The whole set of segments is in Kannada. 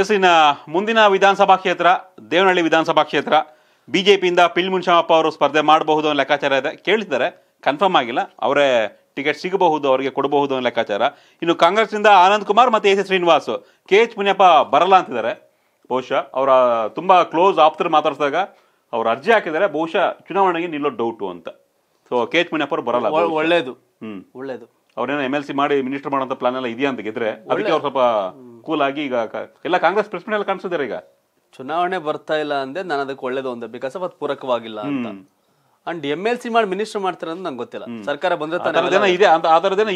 ಎಸ್ ಇನ್ನು ಮುಂದಿನ ವಿಧಾನಸಭಾ ಕ್ಷೇತ್ರ ದೇವನಹಳ್ಳಿ ವಿಧಾನಸಭಾ ಕ್ಷೇತ್ರ ಬಿ ಜೆ ಪಿಯಿಂದ ಪಿಲ್ ಮುನ್ಶಾಮಪ್ಪ ಅವರು ಸ್ಪರ್ಧೆ ಮಾಡಬಹುದು ಅನ್ನೋ ಲೆಕ್ಕಾಚಾರ ಇದೆ ಕೇಳಿದ್ದಾರೆ ಕನ್ಫರ್ಮ್ ಆಗಿಲ್ಲ ಅವರೇ ಟಿಕೆಟ್ ಸಿಗಬಹುದು ಅವರಿಗೆ ಕೊಡಬಹುದು ಅನ್ನೋ ಲೆಕ್ಕಾಚಾರ ಇನ್ನು ಕಾಂಗ್ರೆಸ್ನಿಂದ ಆನಂದ್ ಕುಮಾರ್ ಮತ್ತು S S Srinivas K H Muniyappa ಬರಲ್ಲ ಅಂತಿದ್ದಾರೆ ಬಹುಶಃ ಅವರ ತುಂಬ ಕ್ಲೋಸ್ ಆಪ್ತರು ಮಾತಾಡಿಸಿದಾಗ ಅವರು ಅರ್ಜಿ ಹಾಕಿದ್ದಾರೆ ಬಹುಶಃ ಚುನಾವಣೆಗೆ ನಿಲ್ಲೋ ಡೌಟು ಅಂತ ಸೊ ಕೆ ಎಚ್ ಮುನಿಯಪ್ಪ ಅವರು ಬರಲ್ಲ ಒಳ್ಳೇದು ಹ್ಞೂ ಒಳ್ಳೇದು ಅವ್ರೇನೋ ಎಮ್ ಎಲ್ ಸಿ ಮಾಡಿ ಮಿನಿಸ್ಟರ್ ಮಾಡೋಂಥ ಪ್ಲಾನ್ ಎಲ್ಲ ಇದೆಯಾ ಅಂತ ಗೆದ್ರೆ ಅದಕ್ಕೆ ಅವ್ರು ಸ್ವಲ್ಪ ಕೂಲ್ ಆಗಿ ಈಗ ಎಲ್ಲ ಕಾಂಗ್ರೆಸ್ ಪ್ರೆಸ್ ಮೀಟ್ ಅಲ್ಲಿ ಈಗ ಚುನಾವಣೆ ಬರ್ತಾ ಇಲ್ಲ ಅಂದೆ ನಾನು ಅದಕ್ಕೆ ಒಳ್ಳೇದು ಒಂದು ಬಿಕಾಸ್ ಪೂರಕವಾಗಿಲ್ಲ ಅಂತ ಅಂಡ್ ಎಂ ಎಲ್ ಸಿ ಮಾಡಿ ಮಿನಿಸ್ಟರ್ ಮಾಡ್ತಾರೆ ಅಂತ ನಂಗೆ ಗೊತ್ತಿಲ್ಲ ಸರ್ಕಾರ ಬಂದ್ರೆ ಆ ತಾನೇ ಇದೆ ಅಂತ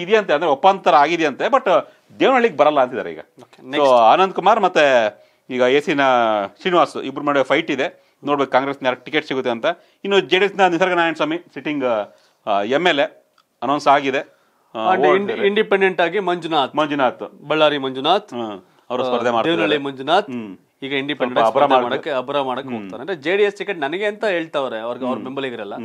ಇದೆಯಂತೆ ಅಂದ್ರೆ ಒಪ್ಪಾಂತರ ಆಗಿದೆಯಂತೆ ಬಟ್ ದೇವನಹಳ್ಳಿಗೆ ಬರಲ್ಲ ಅಂತಿದ್ದಾರೆ ಈಗ ನೀವು ಆನಂದ್ ಕುಮಾರ್ ಮತ್ತೆ ಈಗ ಎ ಸಿನ ಶ್ರೀನಿವಾಸ್ ಇಬ್ರು ಮಾಡುವ ಫೈಟ್ ಇದೆ ನೋಡ್ಬೇಕು ಕಾಂಗ್ರೆಸ್ ಯಾರು ಟಿಕೆಟ್ ಸಿಗುತ್ತೆ ಅಂತ ಇನ್ನು J D Nisarga Narayana Swamy sitting M L A announce ಆಗಿದೆ ಇಂಡಿಪೆಂಡೆಂಟ್ ಆಗಿ ಮಂಜುನಾಥ್ ಮಂಜುನಾಥ್ ಬಳ್ಳಾರಿ ಮಂಜುನಾಥ್ ಅವರು ಸ್ಪರ್ಧೆ ಮಾಡ್ತಾರೆ ಮಂಜುನಾಥ್ ಈಗ ಇಂಡಿಪೆಂಡೆಂಟ್ ಮಾಡಕ್ಕೆ ಅಬ್ರ ಮಾಡಕ್ಕೆ ಹೋಗ್ತಾರೆ ಅಂದ್ರೆ ಜೆಡಿಎಸ್ ಟಿಕೆಟ್ ನನಗೆ ಅಂತ ಹೇಳ್ತಾವ್ರೆ ಅವ್ರಿಗೆ ಅವ್ರ ಬೆಂಬಲಿಗರೆಲ್ಲ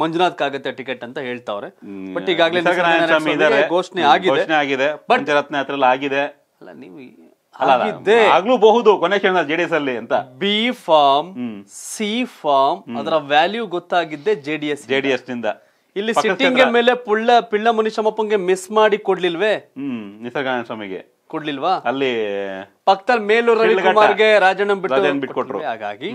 ಮಂಜುನಾಥ್ ಕಾಗತ್ತೆ ಟಿಕೆಟ್ ಅಂತ ಹೇಳ್ತಾವ್ರೆ ಬಟ್ ಈಗಾಗಲೇ ಘೋಷಣೆ ಆಗಿದೆ ಪಂಚರತ್ನ ಆಗಿದೆ ಅಲ್ಲ ನೀವು ಆಗ್ಲೂ ಬಹುದು ಕೊನೆ ಕ್ಷಣ ಜೆಡಿಎಸ್ ಅಲ್ಲಿ ಅಂತ ಬಿ ಫಾರ್ಮ್ ಸಿ ಫಾರ್ಮ್ ಅದರ ವ್ಯಾಲ್ಯೂ ಗೊತ್ತಾಗಿದ್ದೆ ಜೆಡಿಎಸ್ ಜೆಡಿಎಸ್ ನಿಂದ ಇಲ್ಲಿ ಸಿಟ್ಟಿಂಗ್ ಮೇಲೆ ಪುಳ್ಳ ಪಿಳ್ಳ ಮುನಿಶಮಪ್ಪಂಗೆ ಮಿಸ್ ಮಾಡಿ ಕೊಡ್ಲಿಲ್ವೇ ಹ್ಮ್ ನಿಸರ್ಗಾನಂದ ಸ್ವಾಮಿಗೆ ಕೊಡ್ಲಿಲ್ವಾ ಅಲ್ಲಿ ಪಕ್ಕದಲ್ಲಿ ಮೇಲೂರು ರವಿಕುಮಾರ್ಗೆ ರಾಜಣ್ಣ ಬಿಟ್ಟು ಹಾಗಾಗಿ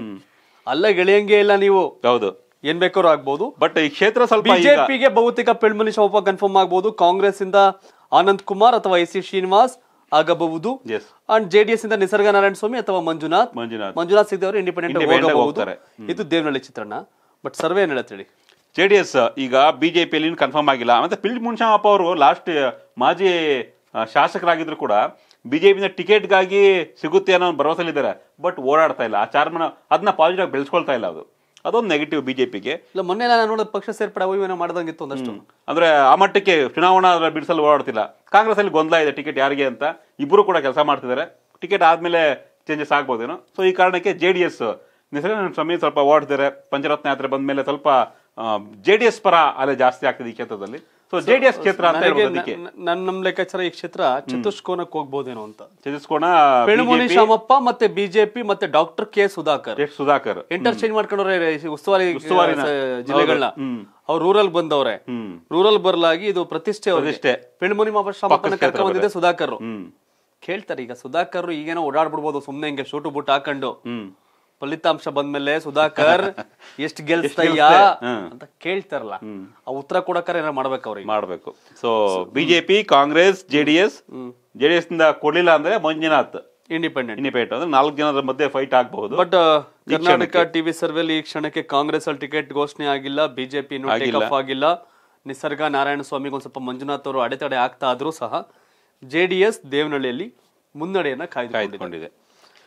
ಅಲ್ಲ ಗೆಳೆಯಂಗೆ ಇಲ್ಲ ನೀವು ಹೌದು ಏನ್ ಬೇಕಾದ್ರೂ ಆಗ್ಬಹುದು ಬಟ್ ಈ ಕ್ಷೇತ್ರ ಸ್ವಲ್ಪ ಬಿಜೆಪಿಗೆ ಬಹುತೇಕ ಪಿಳ್ಳ ಶೋಪ ಕನ್ಫರ್ಮ್ ಆಗ್ಬಹುದು ಕಾಂಗ್ರೆಸ್ ಇಂದ ಆನಂದ್ ಕುಮಾರ್ ಅಥವಾ ಎಸ್ ಸಿ ಶ್ರೀನಿವಾಸ್ ಆಗಬಹುದು ಅಂಡ್ ಜೆಡಿಎಸ್ ಇಂದ ನಿಸರ್ಗ ನಾರಾಯಣ ಸ್ವಾಮಿ ಅಥವಾ ಮಂಜುನಾಥ್ ಮಂಜುನಾಥ್ ಮಂಜುನಾಥ್ ಸಿಗ್ದವರು ಇಂಡಿಪೆಂಡೆಂಟ್ ಹೋಗ್ತಾರೆ ಇದು ದೇವನಳ್ಳಿ ಚಿತ್ರಣ ಬಟ್ ಸರ್ವೆ ಏನ್ ಹೇಳಿ ಜೆ ಡಿ ಎಸ್ ಈಗ ಬಿ ಜೆ ಪಿಯಲ್ಲಿ ಕನ್ಫರ್ಮ್ ಆಗಿಲ್ಲ ಮತ್ತು ಪಿಲ್ಡ್ ಮುನ್ಶಾಮಪ್ಪ ಅವರು ಲಾಸ್ಟ್ ಮಾಜಿ ಶಾಸಕರಾಗಿದ್ದರೂ ಕೂಡ ಬಿ ಜೆ ಪಿನ ಟಿಕೆಟ್ಗಾಗಿ ಸಿಗುತ್ತೆ ಅನ್ನೋ ಇದ್ದಾರೆ ಬಟ್ ಓಡಾಡ್ತಾ ಇಲ್ಲ ಆ ಚಾರ್ಮನ ಅದನ್ನ ಪಾಸಿಟಿವ್ ಆಗಿ ಬೆಳೆಸ್ಕೊಳ್ತಾ ಇಲ್ಲ ಅದು ಅದೊಂದು ನೆಗೆಟಿವ್ ಪಿಗೆ ಇಲ್ಲ ಮೊನ್ನೆ ನಾನು ನೋಡೋದು ಪಕ್ಷ ಸೇರ್ಪಡೆ ಮಾಡಿದಂಗೆ ಮಾಡ್ದಂಗಿತ್ತು ಒಂದಷ್ಟು ಅಂದ್ರೆ ಆ ಮಟ್ಟಕ್ಕೆ ಚುನಾವಣಾ ಬಿಡಿಸಲು ಓಡಾಡ್ತಿಲ್ಲ ಕಾಂಗ್ರೆಸ್ ಅಲ್ಲಿ ಗೊಂದಲ ಇದೆ ಟಿಕೆಟ್ ಯಾರಿಗೆ ಅಂತ ಇಬ್ಬರು ಕೂಡ ಕೆಲಸ ಮಾಡ್ತಿದ್ದಾರೆ ಟಿಕೆಟ್ ಆದ್ಮೇಲೆ ಚೇಂಜಸ್ ಆಗ್ಬೋದೇನೋ ಸೊ ಈ ಕಾರಣಕ್ಕೆ ಜೆ ಡಿ ಎಸ್ ಸಮಯ ಸ್ವಲ್ಪ ಓಡಾಡ್ತಿದ್ದಾರೆ ಪಂಚರತ್ನ ಯಾತ್ರೆ ಬಂದ ಮೇಲೆ ಸ್ವಲ್ಪ ಜೆ ಡಿ ಎಸ್ ಪರ ಅಲ್ಲಿ ಜಾಸ್ತಿ ಆಗ್ತದೆ ಈ ಕ್ಷೇತ್ರದಲ್ಲಿ ಸೊ ಜೆ ಡಿ ಎಸ್ ಕ್ಷೇತ್ರ ಅಂತ ನನ್ನ ನಮ್ಮ ಲೆಕ್ಕಾಚಾರ ಈ ಕ್ಷೇತ್ರ ಚತುಷ್ಕೋನಕ್ಕೆ ಹೋಗ್ಬೋದೇನೋ ಅಂತ ಚತುಷ್ಕೋಣ ಬೆಳಮುನಿ ಶಾಮಪ್ಪ ಮತ್ತೆ ಬಿಜೆಪಿ ಮತ್ತೆ doctor K Sudhakar Sudhakar interchange ಮಾಡ್ಕೊಂಡವ್ರೆ ಉಸ್ತುವಾರಿ ಉಸ್ತುವಾರಿ ಜಿಲ್ಲೆಗಳನ್ನ ಅವ್ರು ರೂರಲ್ ಬಂದವ್ರೆ ರೂರಲ್ ಬರ್ಲಾಗಿ ಇದು ಪ್ರತಿಷ್ಠೆ ಪ್ರತಿಷ್ಠೆ ಬೆಳಮುನಿ ಶಾಮಪ್ಪನ ಕರ್ಕೊಂಡ್ ಬಂದಿದೆ ಸುಧಾಕರ್ ಕೇಳ್ತಾರೆ ಈಗ ಸುಧಾಕರ್ ಈಗೇನೋ ಓಡಾಡ್ಬಿಡ್ಬೋದು ಸುಮ್ನೆ ಹಿಂಗೆ ಶೂಟು ಬುಟ್ ಹಾಕೊಂಡು ಫಲಿತಾಂಶ ಬಂದ್ಮೇಲೆ ಸುಧಾಕರ್ ಎಷ್ಟ್ ಗೆಲ್ಸ್ತಯ್ಯ ಅಂತ ಕೇಳ್ತಾರಲ್ಲ ಆ ಉತ್ತರ ಕೊಡಕರ ಏನಾರ ಮಾಡ್ಬೇಕು ಅವ್ರಿಗೆ ಮಾಡ್ಬೇಕು so BJP Congress JDS JDS ನಿಂದ ಕೊಡ್ಲಿಲ್ಲ ಅಂದ್ರೆ ಮಂಜುನಾಥ್ ಇಂಡಿಪೆಂಡೆಂಟ್ ಇಂಡಿಪೆಂಡೆಂಟ್ ಅಂದ್ರೆ ನಾಲ್ಕು ಜನರ ಮಧ್ಯೆ ಫೈಟ್ ಆಗಬಹುದು ಬಟ್ ಕರ್ನಾಟಕ ಟಿವಿ ಸರ್ವೆಲಿ ಈ ಕ್ಷಣಕ್ಕೆ ಕಾಂಗ್ರೆಸ್ ಅಲ್ಲಿ ಟಿಕೆಟ್ ಘೋಷಣೆ ಆಗಿಲ್ಲ ಬಿಜೆಪಿ ಆಗಿಲ್ಲ ನಿಸರ್ಗ ನಾರಾಯಣ ಸ್ವಾಮಿಗೆ ಒಂದ್ ಸ್ವಲ್ಪ ಮಂಜುನಾಥ್ ಅವರು ಅಡೆತಡೆ ಆಗ್ತಾ ಆದ್ರೂ ಸಹ ಜೆಡಿಎಸ್ ದೇವನಹಳ್ಳಿಯಲ್ಲಿ ಮುನ್ನಡೆಯನ್ನ ಕಾಯ್ದುಕೊಂಡಿದೆ